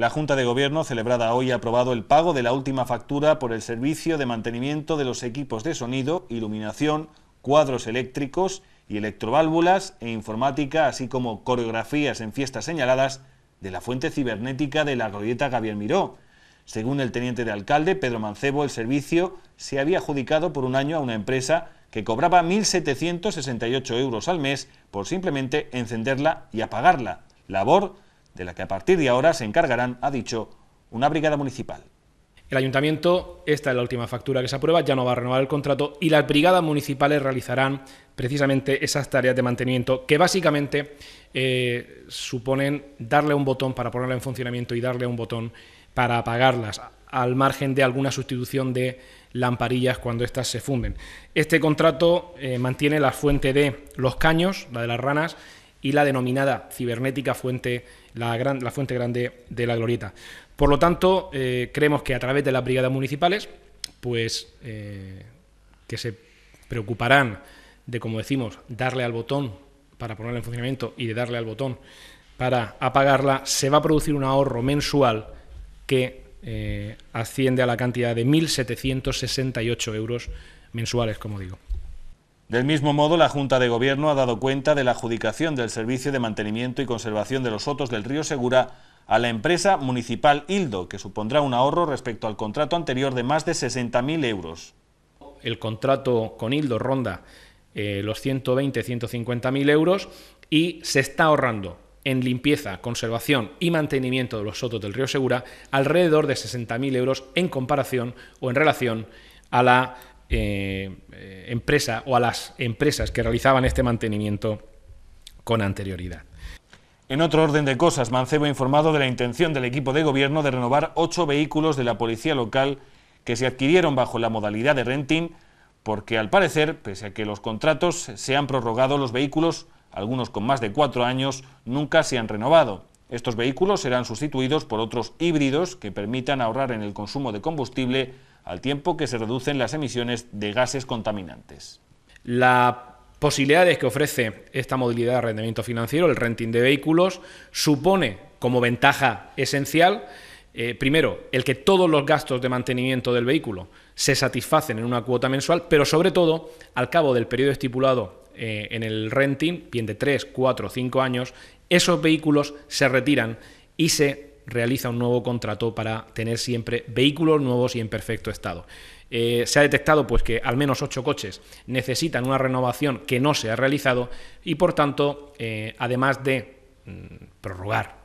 La Junta de Gobierno celebrada hoy ha aprobado el pago de la última factura por el servicio de mantenimiento de los equipos de sonido, iluminación, cuadros eléctricos y electroválvulas e informática, así como coreografías en fiestas señaladas de la fuente cibernética de la glorieta Gabriel Miró. Según el teniente de alcalde, Pedro Mancebo, el servicio se había adjudicado por un año a una empresa que cobraba 1.768 euros al mes por simplemente encenderla y apagarla, labor de la que a partir de ahora se encargarán, ha dicho, una brigada municipal. El ayuntamiento, esta es la última factura que se aprueba, ya no va a renovar el contrato y las brigadas municipales realizarán precisamente esas tareas de mantenimiento que básicamente eh, suponen darle un botón para ponerla en funcionamiento y darle un botón para apagarlas, al margen de alguna sustitución de lamparillas cuando éstas se funden. Este contrato eh, mantiene la fuente de los caños, la de las ranas, y la denominada cibernética fuente, la, gran, la fuente grande de la glorieta. Por lo tanto, eh, creemos que a través de las brigadas municipales, pues eh, que se preocuparán de, como decimos, darle al botón para ponerla en funcionamiento y de darle al botón para apagarla, se va a producir un ahorro mensual que eh, asciende a la cantidad de 1.768 euros mensuales, como digo. Del mismo modo, la Junta de Gobierno ha dado cuenta de la adjudicación del servicio de mantenimiento y conservación de los sotos del río Segura a la empresa municipal Hildo, que supondrá un ahorro respecto al contrato anterior de más de 60.000 euros. El contrato con Hildo ronda eh, los 120-150.000 euros y se está ahorrando en limpieza, conservación y mantenimiento de los sotos del río Segura alrededor de 60.000 euros en comparación o en relación a la eh, eh, empresa o a las empresas que realizaban este mantenimiento con anterioridad. En otro orden de cosas, Mancebo ha informado de la intención del equipo de gobierno de renovar ocho vehículos de la policía local que se adquirieron bajo la modalidad de renting, porque al parecer, pese a que los contratos se han prorrogado, los vehículos, algunos con más de cuatro años, nunca se han renovado. Estos vehículos serán sustituidos por otros híbridos que permitan ahorrar en el consumo de combustible al tiempo que se reducen las emisiones de gases contaminantes. La posibilidades que ofrece esta modalidad de rendimiento financiero, el renting de vehículos, supone como ventaja esencial, eh, primero, el que todos los gastos de mantenimiento del vehículo se satisfacen en una cuota mensual, pero sobre todo, al cabo del periodo estipulado eh, en el renting, bien de 3, 4, 5 años, esos vehículos se retiran y se realiza un nuevo contrato para tener siempre vehículos nuevos y en perfecto estado. Eh, se ha detectado pues, que al menos ocho coches necesitan una renovación que no se ha realizado y por tanto, eh, además de mm, prorrogar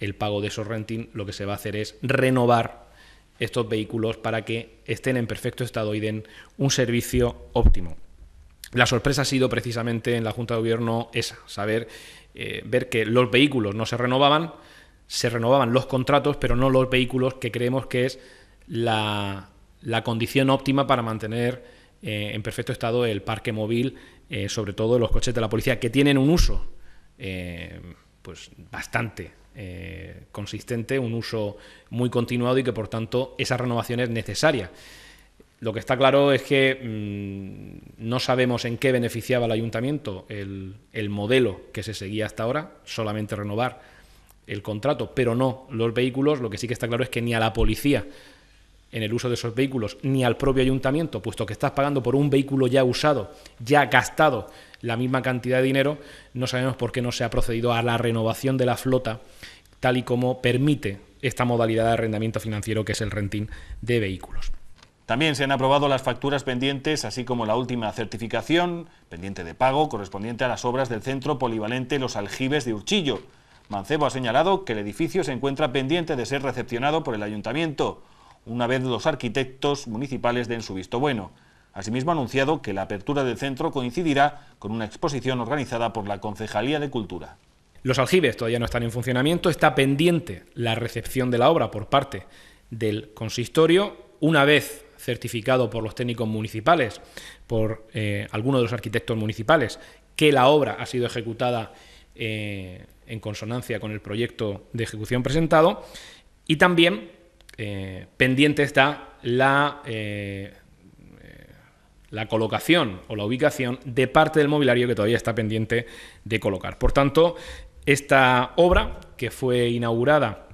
el pago de esos renting, lo que se va a hacer es renovar estos vehículos para que estén en perfecto estado y den un servicio óptimo. La sorpresa ha sido precisamente en la Junta de Gobierno esa, saber eh, ver que los vehículos no se renovaban, se renovaban los contratos, pero no los vehículos, que creemos que es la, condición óptima para mantener eh, en perfecto estado el parque móvil, eh, sobre todo los coches de la policía, que tienen un uso eh, pues bastante consistente, un uso muy continuado y que por tanto esa renovación es necesaria. Lo que está claro es que mm, no sabemos en qué beneficiaba al ayuntamiento el, el modelo que se seguía hasta ahora, solamente renovar el contrato, pero no los vehículos, lo que sí que está claro es que ni a la policía en el uso de esos vehículos, ni al propio ayuntamiento, puesto que estás pagando por un vehículo ya usado, ya gastado la misma cantidad de dinero, no sabemos por qué no se ha procedido a la renovación de la flota, tal y como permite esta modalidad de arrendamiento financiero que es el renting de vehículos. También se han aprobado las facturas pendientes, así como la última certificación pendiente de pago correspondiente a las obras del Centro Polivalente Los Aljibes de Urchillo. Mancebo ha señalado que el edificio se encuentra pendiente de ser recepcionado por el ayuntamiento, una vez los arquitectos municipales den su visto bueno. Asimismo, ha anunciado que la apertura del centro coincidirá con una exposición organizada por la Concejalía de Cultura. Los aljibes todavía no están en funcionamiento, está pendiente la recepción de la obra por parte del consistorio. Una vez certificado por los técnicos municipales, por eh, alguno algunos de los arquitectos municipales, que la obra ha sido ejecutada eh, en consonancia con el proyecto de ejecución presentado. Y también eh, pendiente está la, eh, la colocación o la ubicación de parte del mobiliario que todavía está pendiente de colocar. Por tanto, esta obra, que fue inaugurada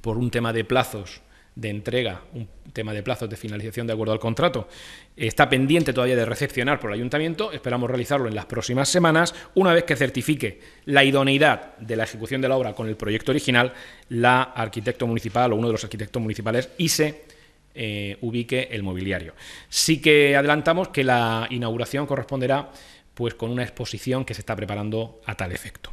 por un tema de plazos de entrega, un tema de plazos de finalización de acuerdo al contrato, está pendiente todavía de recepcionar por el ayuntamiento, esperamos realizarlo en las próximas semanas, una vez que certifique la idoneidad de la ejecución de la obra con el proyecto original, la arquitecto municipal o uno de los arquitectos municipales y se eh, ubique el mobiliario. Sí que adelantamos que la inauguración corresponderá pues con una exposición que se está preparando a tal efecto.